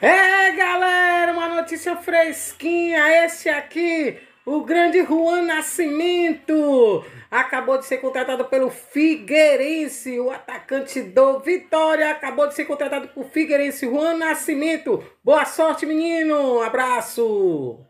É galera, uma notícia fresquinha. Esse aqui, o grande Juan Nascimento, acabou de ser contratado pelo Figueirense. O atacante do Vitória acabou de ser contratado por Figueirense. Juan Nascimento, boa sorte, menino. Abraço.